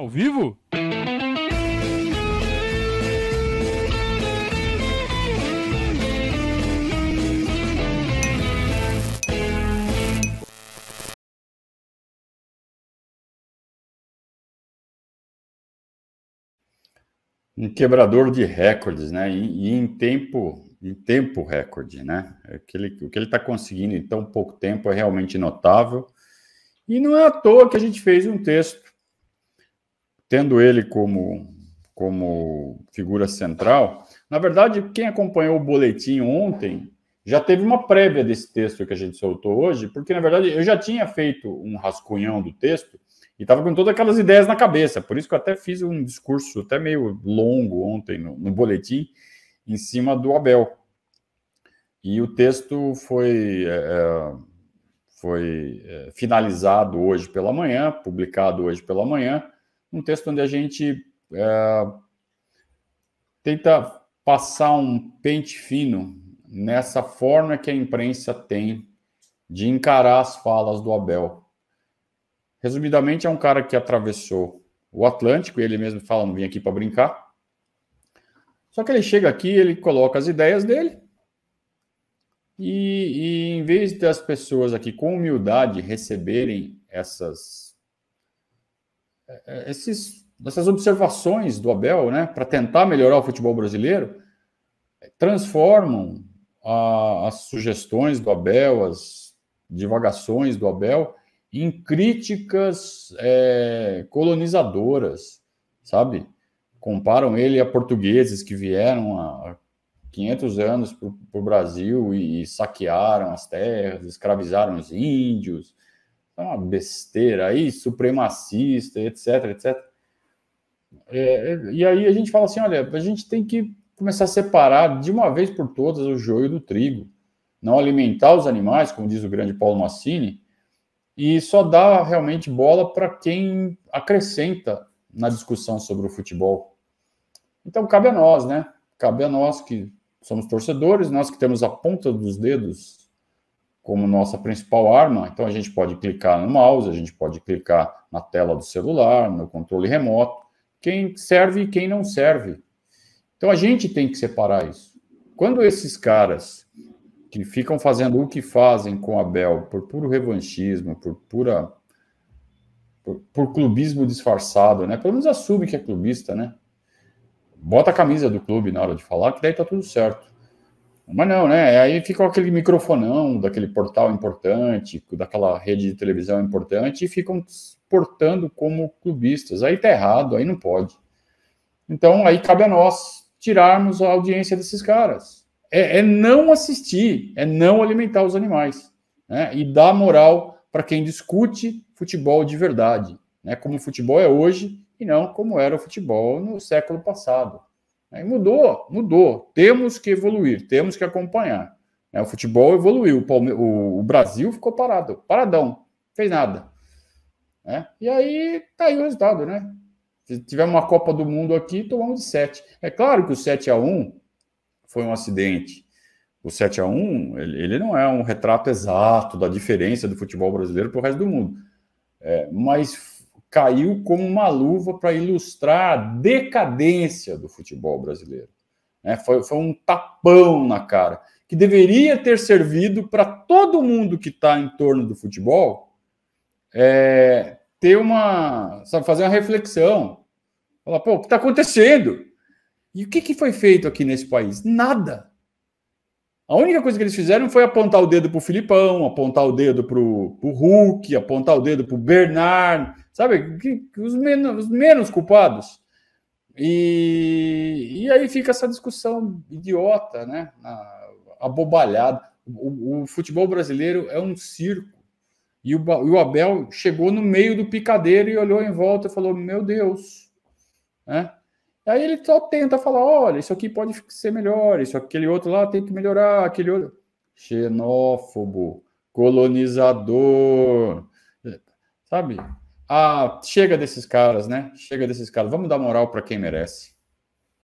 Ao vivo? Um quebrador de recordes, né? E, e em tempo em tempo recorde, né? Aquele, é o que ele está conseguindo em tão pouco tempo é realmente notável. E não é à toa que a gente fez um texto tendo ele como, como figura central. Na verdade, quem acompanhou o boletim ontem já teve uma prévia desse texto que a gente soltou hoje, porque na verdade eu já tinha feito um rascunhão do texto e estava com todas aquelas ideias na cabeça. Por isso que eu até fiz um discurso até meio longo ontem no, no boletim em cima do Abel. E o texto foi, é, é foi é, finalizado hoje pela manhã, publicado hoje pela manhã, um texto onde a gente é, tenta passar um pente fino nessa forma que a imprensa tem de encarar as falas do Abel. Resumidamente, é um cara que atravessou o Atlântico, e ele mesmo fala: não vim aqui para brincar. Só que ele chega aqui, ele coloca as ideias dele, e, e em vez das pessoas aqui com humildade receberem essas é, é, esses, essas observações do Abel, né, para tentar melhorar o futebol brasileiro, transformam a, as sugestões do Abel, as divagações do Abel, em críticas é, colonizadoras, sabe? Comparam ele a portugueses que vieram há 500 anos para o Brasil e, e saquearam as terras, escravizaram os índios, é uma besteira aí, supremacista, etc, etc. É, é, e aí a gente fala assim, olha, a gente tem que começar a separar de uma vez por todas o joio do trigo, não alimentar os animais, como diz o grande Paulo Massini, e só dar realmente bola para quem acrescenta na discussão sobre o futebol. Então cabe a nós, né? Cabe a nós que somos torcedores, nós que temos a ponta dos dedos como nossa principal arma. Então a gente pode clicar no mouse, a gente pode clicar na tela do celular, no controle remoto, quem serve e quem não serve. Então a gente tem que separar isso. Quando esses caras que ficam fazendo o que fazem com a Bel por puro revanchismo, por pura por, por, clubismo disfarçado, né? Pelo menos assume que é clubista, né? Bota a camisa do clube na hora de falar, que daí tá tudo certo. Mas não, né? É, aí fica aquele microfonão daquele portal importante, daquela rede de televisão importante, e ficam portando como clubistas. Aí tá errado, aí não pode. Então, aí cabe a nós tirarmos a audiência desses caras. É, é não assistir, é não alimentar os animais. Né? E dar moral para quem discute futebol de verdade, né? como o futebol é hoje e não como era o futebol no século passado. Aí mudou, mudou. Temos que evoluir, temos que acompanhar. É, o futebol evoluiu, o, Brasil ficou parado, paradão, fez nada. Né? E aí tá aí o resultado, né? Se tiver uma Copa do Mundo aqui, tomamos de 7. É claro que o 7 a 1 foi um acidente. O 7 a 1 ele não é um retrato exato da diferença do futebol brasileiro para o resto do mundo. É, mas caiu como uma luva para ilustrar a decadência do futebol brasileiro. É, foi, foi um tapão na cara, que deveria ter servido para todo mundo que está em torno do futebol é, ter uma. Sabe, fazer uma reflexão. Falar, pô, o que está acontecendo? E o que, que foi feito aqui nesse país? Nada. A única coisa que eles fizeram foi apontar o dedo para o Filipão, apontar o dedo para o Hulk, apontar o dedo para o Bernard, sabe? Os menos, os menos culpados. E, e aí fica essa discussão idiota, né? Abobalhada. O, o futebol brasileiro é um circo. E o, e o Abel chegou no meio do picadeiro e olhou em volta e falou: Meu Deus, né? Aí ele só tenta falar: olha, isso aqui pode ser melhor, isso aquele outro lá tem que melhorar, aquele outro. Xenófobo, colonizador, sabe? Ah, chega desses caras, né? Chega desses caras. Vamos dar moral para quem merece.